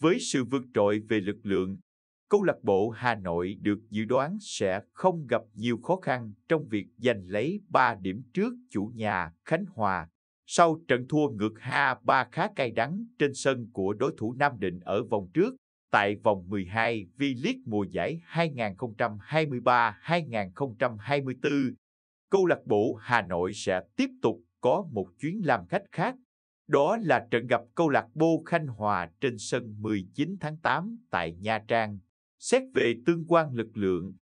Với sự vượt trội về lực lượng, câu lạc bộ Hà Nội được dự đoán sẽ không gặp nhiều khó khăn trong việc giành lấy 3 điểm trước chủ nhà Khánh Hòa sau trận thua ngược Hà Ba khá cay đắng trên sân của đối thủ Nam Định ở vòng trước tại vòng 12 V-League mùa giải 2023-2024. Câu lạc bộ Hà Nội sẽ tiếp tục có một chuyến làm khách khác đó là trận gặp câu lạc bộ Khanh Hòa trên sân 19 tháng 8 tại Nha Trang. Xét về tương quan lực lượng,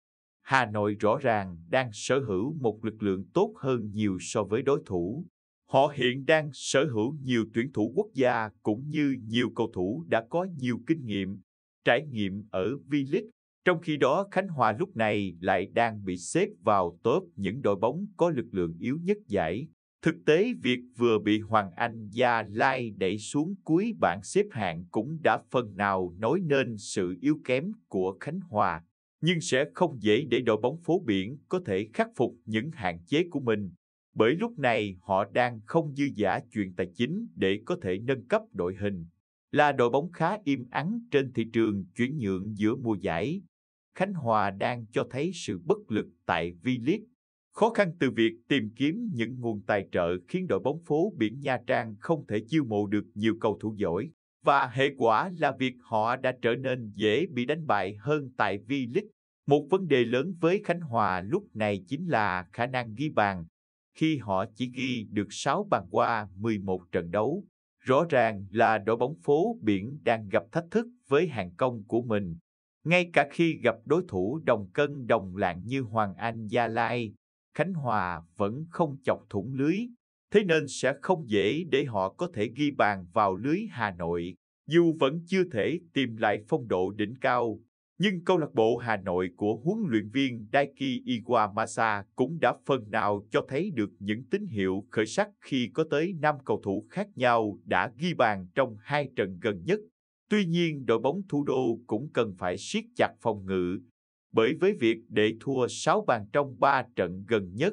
Hà Nội rõ ràng đang sở hữu một lực lượng tốt hơn nhiều so với đối thủ. Họ hiện đang sở hữu nhiều tuyển thủ quốc gia cũng như nhiều cầu thủ đã có nhiều kinh nghiệm, trải nghiệm ở V-League. Trong khi đó, Khánh Hòa lúc này lại đang bị xếp vào top những đội bóng có lực lượng yếu nhất giải. Thực tế việc vừa bị Hoàng Anh Gia Lai đẩy xuống cuối bảng xếp hạng cũng đã phần nào nói nên sự yếu kém của Khánh Hòa, nhưng sẽ không dễ để đội bóng phố biển có thể khắc phục những hạn chế của mình, bởi lúc này họ đang không dư giả chuyện tài chính để có thể nâng cấp đội hình. Là đội bóng khá im ắng trên thị trường chuyển nhượng giữa mùa giải, Khánh Hòa đang cho thấy sự bất lực tại V-League Khó khăn từ việc tìm kiếm những nguồn tài trợ khiến đội bóng phố biển Nha Trang không thể chiêu mộ được nhiều cầu thủ giỏi và hệ quả là việc họ đã trở nên dễ bị đánh bại hơn tại V-League. Một vấn đề lớn với Khánh Hòa lúc này chính là khả năng ghi bàn, khi họ chỉ ghi được 6 bàn qua 11 trận đấu. Rõ ràng là đội bóng phố biển đang gặp thách thức với hàng công của mình. Ngay cả khi gặp đối thủ đồng cân đồng lạng như Hoàng Anh Gia Lai, Khánh Hòa vẫn không chọc thủng lưới, thế nên sẽ không dễ để họ có thể ghi bàn vào lưới Hà Nội. Dù vẫn chưa thể tìm lại phong độ đỉnh cao, nhưng câu lạc bộ Hà Nội của huấn luyện viên Daiki Iwamasa cũng đã phần nào cho thấy được những tín hiệu khởi sắc khi có tới 5 cầu thủ khác nhau đã ghi bàn trong hai trận gần nhất. Tuy nhiên, đội bóng thủ đô cũng cần phải siết chặt phòng ngự bởi với việc để thua 6 bàn trong 3 trận gần nhất.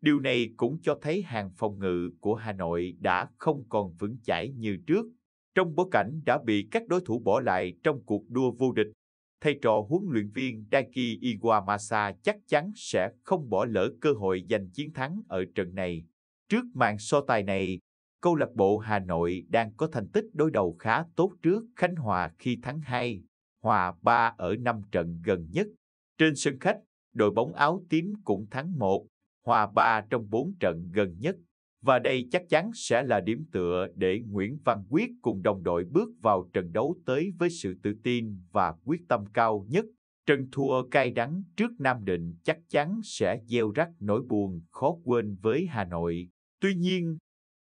Điều này cũng cho thấy hàng phòng ngự của Hà Nội đã không còn vững chãi như trước. Trong bối cảnh đã bị các đối thủ bỏ lại trong cuộc đua vô địch, thầy trò huấn luyện viên Daiki Iwamasa chắc chắn sẽ không bỏ lỡ cơ hội giành chiến thắng ở trận này. Trước màn so tài này, câu lạc bộ Hà Nội đang có thành tích đối đầu khá tốt trước Khánh Hòa khi thắng 2, hòa 3 ở 5 trận gần nhất. Trên sân khách, đội bóng áo tím cũng thắng 1, hòa 3 trong 4 trận gần nhất và đây chắc chắn sẽ là điểm tựa để Nguyễn Văn Quyết cùng đồng đội bước vào trận đấu tới với sự tự tin và quyết tâm cao nhất. Trận thua cay đắng trước Nam Định chắc chắn sẽ gieo rắc nỗi buồn khó quên với Hà Nội. Tuy nhiên,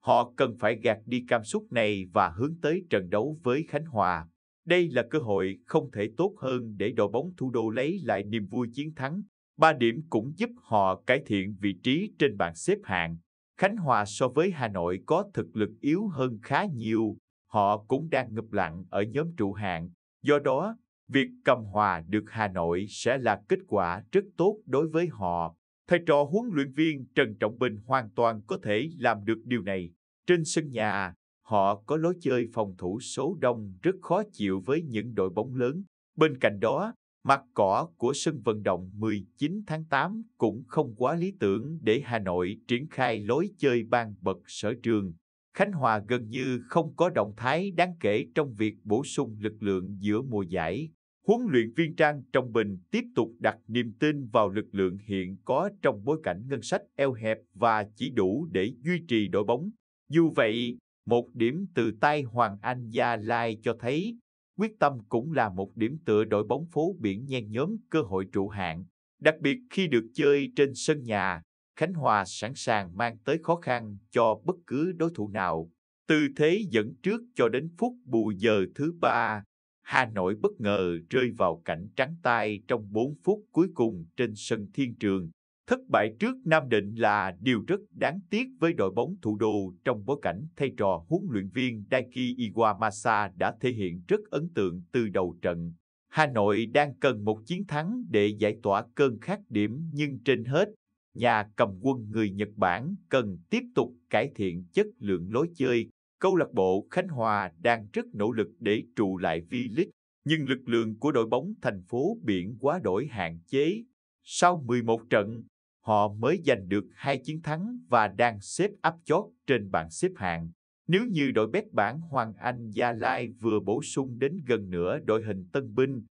họ cần phải gạt đi cảm xúc này và hướng tới trận đấu với Khánh Hòa. Đây là cơ hội không thể tốt hơn để đội bóng thủ đô lấy lại niềm vui chiến thắng. Ba điểm cũng giúp họ cải thiện vị trí trên bảng xếp hạng. Khánh Hòa so với Hà Nội có thực lực yếu hơn khá nhiều, họ cũng đang ngập lặng ở nhóm trụ hạng. Do đó, việc cầm hòa được Hà Nội sẽ là kết quả rất tốt đối với họ. Thầy trò huấn luyện viên Trần Trọng Bình hoàn toàn có thể làm được điều này. Trên sân nhà, Họ có lối chơi phòng thủ số đông rất khó chịu với những đội bóng lớn. Bên cạnh đó, mặt cỏ của sân vận động 19 tháng 8 cũng không quá lý tưởng để Hà Nội triển khai lối chơi ban bật sở trường. Khánh Hòa gần như không có động thái đáng kể trong việc bổ sung lực lượng giữa mùa giải. Huấn luyện viên Trang Trọng Bình tiếp tục đặt niềm tin vào lực lượng hiện có trong bối cảnh ngân sách eo hẹp và chỉ đủ để duy trì đội bóng. Dù vậy, một điểm từ tay Hoàng Anh Gia Lai cho thấy, quyết tâm cũng là một điểm tựa đội bóng phố biển nhen nhóm cơ hội trụ hạng. Đặc biệt khi được chơi trên sân nhà, Khánh Hòa sẵn sàng mang tới khó khăn cho bất cứ đối thủ nào. Từ thế dẫn trước cho đến phút bù giờ thứ ba, Hà Nội bất ngờ rơi vào cảnh trắng tay trong 4 phút cuối cùng trên sân thiên trường. Thất bại trước Nam Định là điều rất đáng tiếc với đội bóng thủ đô trong bối cảnh thay trò huấn luyện viên Daiki Iwamasa đã thể hiện rất ấn tượng từ đầu trận. Hà Nội đang cần một chiến thắng để giải tỏa cơn khát điểm nhưng trên hết, nhà cầm quân người Nhật Bản cần tiếp tục cải thiện chất lượng lối chơi. Câu lạc bộ Khánh Hòa đang rất nỗ lực để trụ lại V-League, nhưng lực lượng của đội bóng thành phố biển quá đổi hạn chế. Sau 11 trận, họ mới giành được hai chiến thắng và đang xếp áp chót trên bảng xếp hạng. Nếu như đội bét bản Hoàng Anh Gia Lai vừa bổ sung đến gần nửa đội hình tân binh,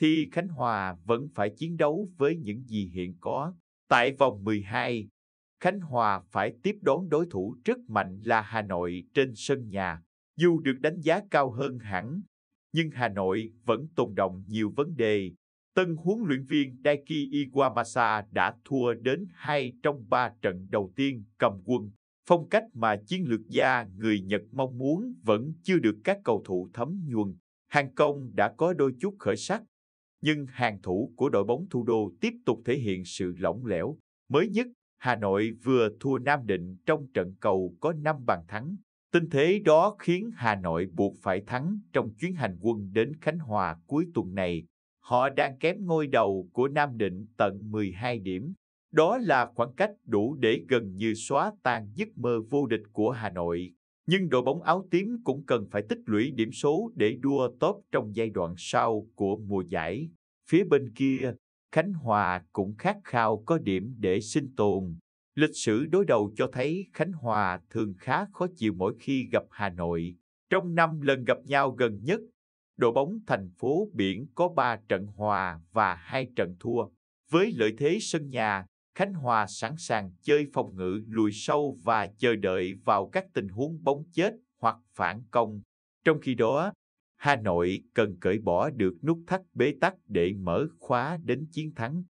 thì Khánh Hòa vẫn phải chiến đấu với những gì hiện có. Tại vòng 12, Khánh Hòa phải tiếp đón đối thủ rất mạnh là Hà Nội trên sân nhà. Dù được đánh giá cao hơn hẳn, nhưng Hà Nội vẫn tồn động nhiều vấn đề tân huấn luyện viên Daiki Iwamasa đã thua đến hai trong ba trận đầu tiên cầm quân. Phong cách mà chiến lược gia người Nhật mong muốn vẫn chưa được các cầu thủ thấm nhuần. Hàng công đã có đôi chút khởi sắc, nhưng hàng thủ của đội bóng thủ đô tiếp tục thể hiện sự lỏng lẻo. Mới nhất, Hà Nội vừa thua Nam Định trong trận cầu có 5 bàn thắng. Tình thế đó khiến Hà Nội buộc phải thắng trong chuyến hành quân đến Khánh Hòa cuối tuần này họ đang kém ngôi đầu của Nam Định tận 12 điểm. Đó là khoảng cách đủ để gần như xóa tan giấc mơ vô địch của Hà Nội. Nhưng đội bóng áo tím cũng cần phải tích lũy điểm số để đua top trong giai đoạn sau của mùa giải. Phía bên kia, Khánh Hòa cũng khát khao có điểm để sinh tồn. Lịch sử đối đầu cho thấy Khánh Hòa thường khá khó chịu mỗi khi gặp Hà Nội. Trong năm lần gặp nhau gần nhất, đội bóng thành phố biển có 3 trận hòa và 2 trận thua. Với lợi thế sân nhà, Khánh Hòa sẵn sàng chơi phòng ngự lùi sâu và chờ đợi vào các tình huống bóng chết hoặc phản công. Trong khi đó, Hà Nội cần cởi bỏ được nút thắt bế tắc để mở khóa đến chiến thắng.